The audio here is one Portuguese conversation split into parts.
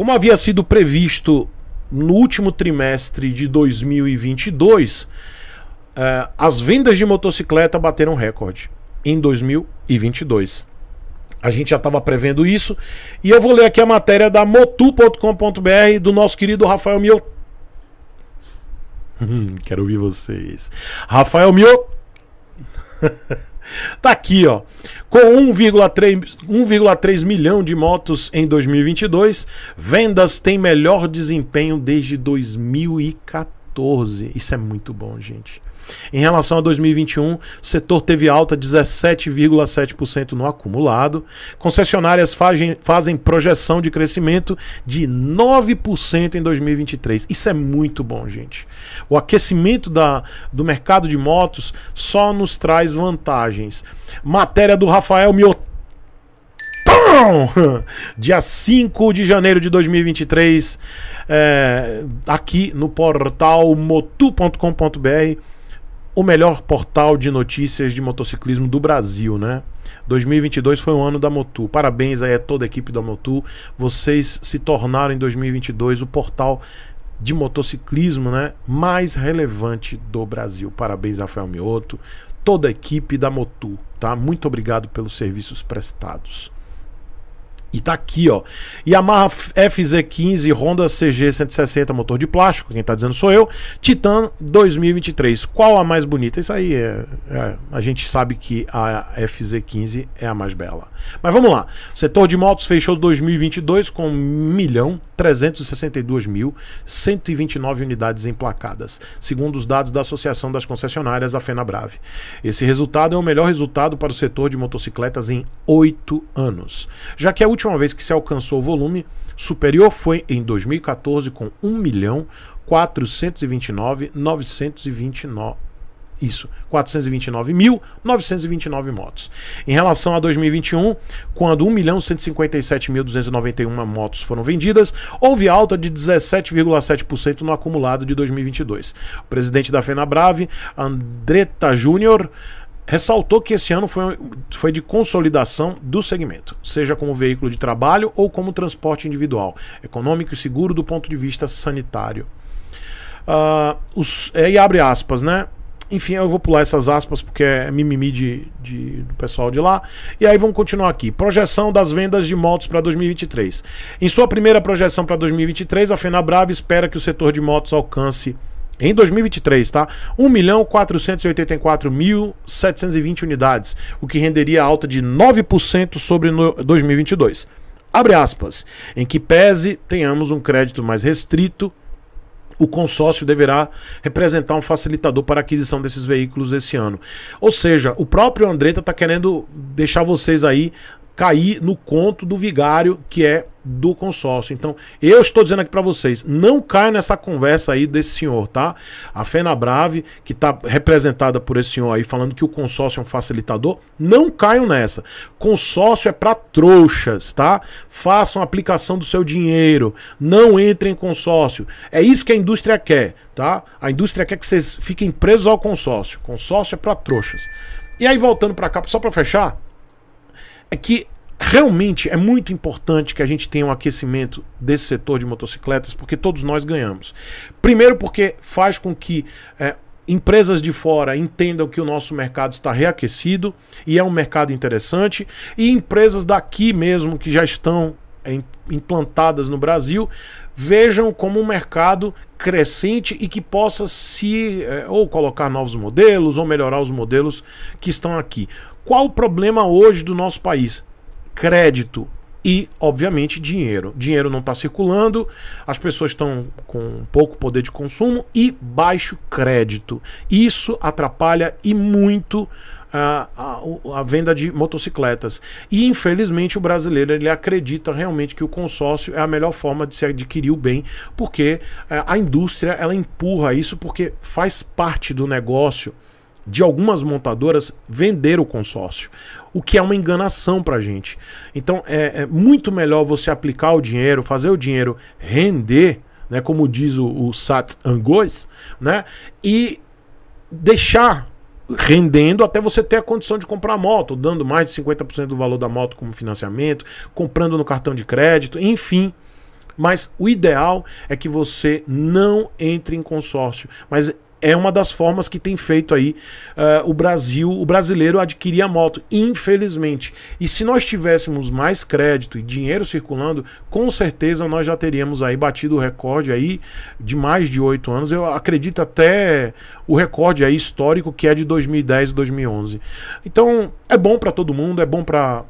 Como havia sido previsto no último trimestre de 2022, eh, as vendas de motocicleta bateram recorde em 2022. A gente já estava prevendo isso. E eu vou ler aqui a matéria da motu.com.br do nosso querido Rafael Mio. quero ouvir vocês. Rafael Mio. Tá aqui, ó. Com 1,3 milhão de motos em 2022, vendas têm melhor desempenho desde 2014. Isso é muito bom, gente. Em relação a 2021, o setor teve alta 17,7% no acumulado. Concessionárias fazem, fazem projeção de crescimento de 9% em 2023. Isso é muito bom, gente. O aquecimento da, do mercado de motos só nos traz vantagens. Matéria do Rafael Miotão. Dia 5 de janeiro de 2023, é, eh, aqui no portal motu.com.br o melhor portal de notícias de motociclismo do Brasil, né? 2022 foi um ano da Motu. Parabéns aí a toda a equipe da Motu. Vocês se tornaram em 2022 o portal de motociclismo, né, mais relevante do Brasil. Parabéns Rafael Mioto, toda a equipe da Motu, tá? Muito obrigado pelos serviços prestados. E tá aqui, ó. Yamaha FZ15 Honda CG160 motor de plástico, quem tá dizendo sou eu. Titan 2023. Qual a mais bonita? Isso aí é, é, a gente sabe que a FZ15 é a mais bela. Mas vamos lá. O setor de motos fechou 2022 com 1 milhão 362.129 unidades emplacadas, segundo os dados da Associação das Concessionárias, a FenaBrave. Esse resultado é o melhor resultado para o setor de motocicletas em oito anos, já que a última vez que se alcançou o volume superior foi em 2014 com 1 milhão 429 929 isso, 929 motos. Em relação a 2021, quando 1.157.291 motos foram vendidas, houve alta de 17,7% no acumulado de 2022. O presidente da FenaBrave, Andretta Júnior, ressaltou que esse ano foi, foi de consolidação do segmento, seja como veículo de trabalho ou como transporte individual, econômico e seguro do ponto de vista sanitário. Uh, os, é, e abre aspas, né? Enfim, eu vou pular essas aspas porque é mimimi de, de, do pessoal de lá. E aí vamos continuar aqui. Projeção das vendas de motos para 2023. Em sua primeira projeção para 2023, a FenaBrava espera que o setor de motos alcance em 2023, tá? 1.484.720 unidades, o que renderia alta de 9% sobre 2022. Abre aspas. Em que pese tenhamos um crédito mais restrito, o consórcio deverá representar um facilitador para a aquisição desses veículos esse ano. Ou seja, o próprio Andretta está querendo deixar vocês aí cair no conto do vigário que é do consórcio. Então, eu estou dizendo aqui para vocês, não caia nessa conversa aí desse senhor, tá? A Fena Brave que está representada por esse senhor aí falando que o consórcio é um facilitador, não caiam nessa. Consórcio é para trouxas, tá? Façam aplicação do seu dinheiro, não entrem em consórcio. É isso que a indústria quer, tá? A indústria quer que vocês fiquem presos ao consórcio. Consórcio é para trouxas. E aí voltando para cá, só para fechar, é que realmente é muito importante que a gente tenha um aquecimento desse setor de motocicletas, porque todos nós ganhamos. Primeiro, porque faz com que é, empresas de fora entendam que o nosso mercado está reaquecido e é um mercado interessante, e empresas daqui mesmo que já estão é, implantadas no Brasil vejam como um mercado crescente e que possa se é, ou colocar novos modelos ou melhorar os modelos que estão aqui. Qual o problema hoje do nosso país? crédito e, obviamente, dinheiro. Dinheiro não está circulando, as pessoas estão com pouco poder de consumo e baixo crédito. Isso atrapalha e muito ah, a, a, a, venda de motocicletas. E infelizmente o brasileiro ele acredita realmente que o consórcio é a melhor forma de se adquirir o bem, porque eh, a indústria ela empurra isso porque faz parte do negócio de algumas montadoras vender o consórcio, o que é uma enganação para a gente. Então é, é, muito melhor você aplicar o dinheiro, fazer o dinheiro render, né, como diz o, o Sat Angois, né, e deixar rendendo até você ter a condição de comprar a moto, dando mais de 50% do valor da moto como financiamento, comprando no cartão de crédito, enfim. Mas o ideal é que você não entre em consórcio, mas é uma das formas que tem feito aí uh, o Brasil, o brasileiro adquirir a moto, infelizmente. E se nós tivéssemos mais crédito e dinheiro circulando, com certeza nós já teríamos aí batido o recorde aí de mais de oito anos. Eu acredito até o recorde aí histórico que é de 2010 e 2011. Então é bom para todo mundo, é bom para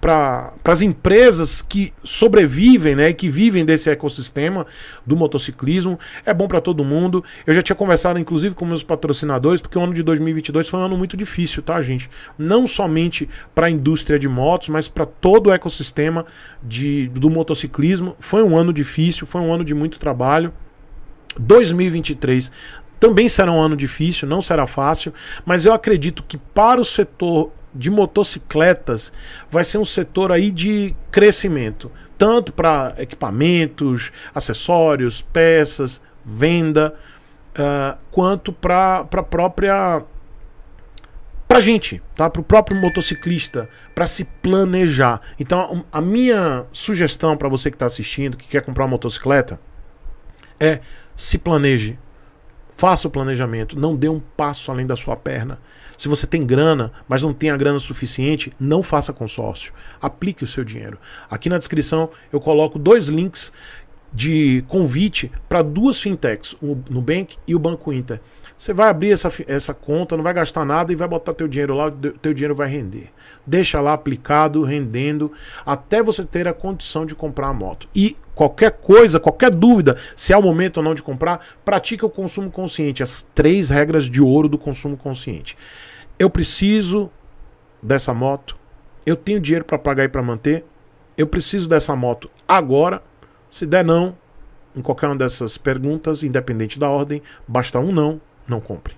para as empresas que sobrevivem, né, que vivem desse ecossistema do motociclismo. É bom para todo mundo. Eu já tinha conversado, inclusive, com meus patrocinadores, porque o ano de 2022 foi um ano muito difícil, tá, gente? Não somente para a indústria de motos, mas para todo o ecossistema de, do motociclismo. Foi um ano difícil, foi um ano de muito trabalho. 2023 também será um ano difícil, não será fácil, mas eu acredito que para o setor de motocicletas vai ser um setor aí de crescimento, tanto para equipamentos, acessórios, peças, venda, uh, quanto para a própria para gente, tá? Para o próprio motociclista, para se planejar. Então, a minha sugestão para você que está assistindo, que quer comprar uma motocicleta, é se planeje, Faça o planejamento, não dê um passo além da sua perna. Se você tem grana, mas não tem a grana suficiente, não faça consórcio. Aplique o seu dinheiro. Aqui na descrição eu coloco dois links de convite para duas fintechs, o Nubank e o Banco Inter. Você vai abrir essa, essa conta, não vai gastar nada e vai botar teu dinheiro lá, teu dinheiro vai render. Deixa lá aplicado, rendendo, até você ter a condição de comprar a moto. E qualquer coisa, qualquer dúvida, se é o momento ou não de comprar, pratica o consumo consciente, as três regras de ouro do consumo consciente. Eu preciso dessa moto, eu tenho dinheiro para pagar e para manter, eu preciso dessa moto agora se der não, em qualquer uma dessas perguntas, independente da ordem, basta um não, não compre.